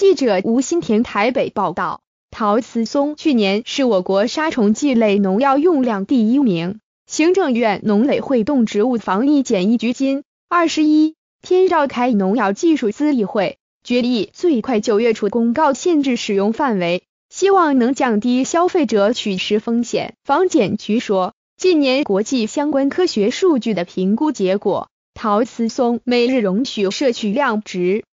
记者吴新田台北报道，陶瓷松去年是我国杀虫剂类农药用量第一名。行政院农委会动植物防疫检疫局今二十一天召开农药技术咨议会，决议最快九月初公告限制使用范围，希望能降低消费者取食风险。防检局说，近年国际相关科学数据的评估结果，陶瓷松每日容许摄取量值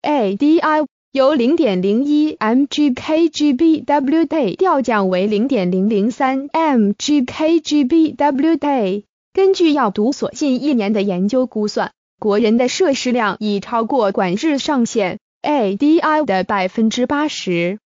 ADI。由零点零一 mg/kg bw day 调降为零点零零三 mg/kg bw day。根据药毒所近一年的研究估算，国人的摄食量已超过管制上限 ADI 的百分之八十。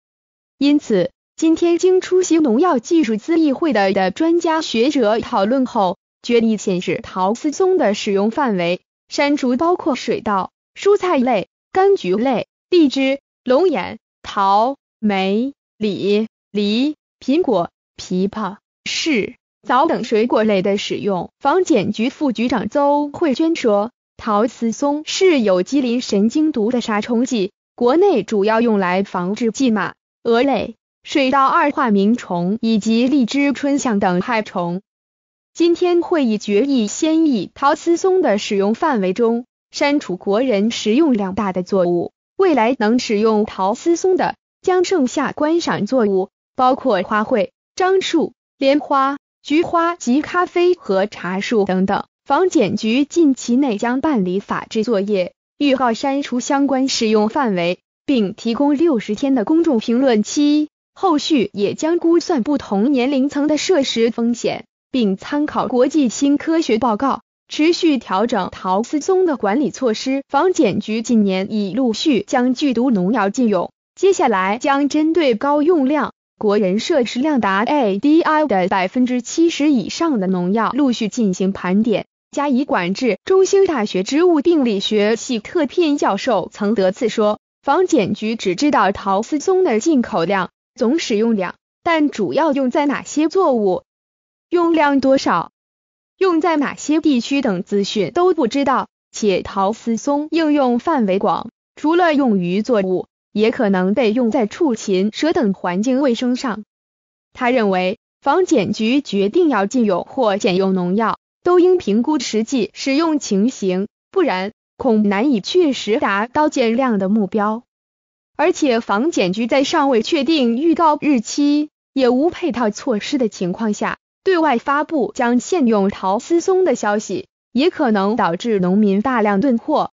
因此，今天经出席农药技术咨议会的的专家学者讨论后，决议显示桃斯松的使用范围，删除包括水稻、蔬菜类、柑橘类。荔枝、龙眼、桃、梅、李、梨、苹果、枇杷、柿、枣等水果类的使用。防检局副局长邹慧娟说，陶瓷松是有吉林神经毒的杀虫剂，国内主要用来防治蓟马、蛾类、水稻二化螟虫以及荔枝春象等害虫。今天会议决议先以陶瓷松的使用范围中删除国人食用量大的作物。未来能使用桃丝松的将剩下观赏作物，包括花卉、樟树、莲花、菊花及咖啡和茶树等等。房检局近期内将办理法制作业，预告删除相关使用范围，并提供六十天的公众评论期。后续也将估算不同年龄层的设施风险，并参考国际新科学报告。持续调整桃斯松的管理措施，防检局近年已陆续将剧毒农药禁用，接下来将针对高用量、国人摄食量达 ADI 的百分之七十以上的农药陆续进行盘点，加以管制。中兴大学植物病理学系特聘教授曾德赐说，防检局只知道桃斯松的进口量、总使用量，但主要用在哪些作物，用量多少。用在哪些地区等资讯都不知道，且桃丝松应用范围广，除了用于作物，也可能被用在畜禽、蛇等环境卫生上。他认为，防检局决定要禁用或减用农药，都应评估实际使用情形，不然恐难以确实达到减量的目标。而且，防检局在尚未确定预告日期，也无配套措施的情况下。对外发布将限用陶丝松的消息，也可能导致农民大量囤货。